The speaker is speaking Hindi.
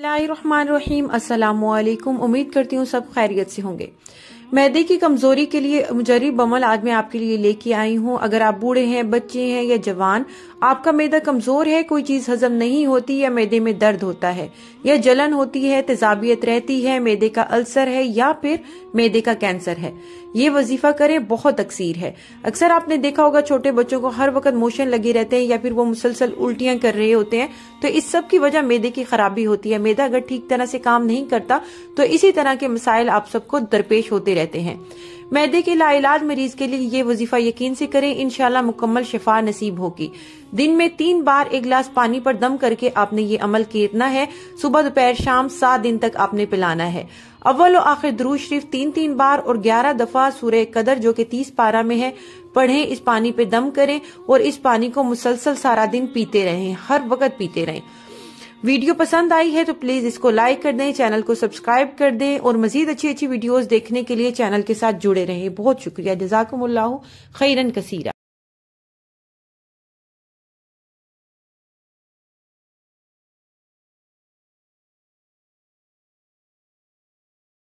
रहीम अस्सलाम वालेकुम उम्मीद करती हूँ सब खैरियत से होंगे मैदे की कमजोरी के लिए मुजरब अमल आज मैं आपके लिए लेके आई हूँ अगर आप बूढ़े हैं बच्चे हैं या जवान आपका मैदा कमजोर है कोई चीज हजम नहीं होती या मैदे में दर्द होता है या जलन होती है तेजाबियत रहती है मैदे का अल्सर है या फिर मैदे का कैंसर है ये वजीफा करें बहुत अक्सर है अक्सर आपने देखा होगा छोटे बच्चों को हर वक्त मोशन लगे रहते हैं या फिर वो मुसलसल उल्टियां कर रहे होते हैं तो इस सब की वजह मैदे की खराबी होती है मैदा अगर ठीक तरह से काम नहीं करता तो इसी तरह के मिसाइल आप सबको दरपेश होते रहते कहते हैं मैदे के लाइलाज मरीज के लिए ये वजीफा यकीन से करें इनशाला मुकम्मल शिफा नसीब होगी दिन में तीन बार एक गिलास पानी पर दम करके आपने ये अमल कितना है सुबह दोपहर शाम सात दिन तक आपने पिलाना है अव्वल और आखिर दरूज शरीफ तीन तीन बार और ग्यारह दफा सूर्य कदर जो कि तीस पारा में है पढ़ें इस पानी पे दम करें और इस पानी को मुसलसल सारा दिन पीते रहें हर वक्त पीते रहें वीडियो पसंद आई है तो प्लीज इसको लाइक कर दें चैनल को सब्सक्राइब कर दें और मजीद अच्छी अच्छी वीडियोस देखने के लिए चैनल के साथ जुड़े रहें बहुत शुक्रिया जजाकमुल्ला खैरन कसीरा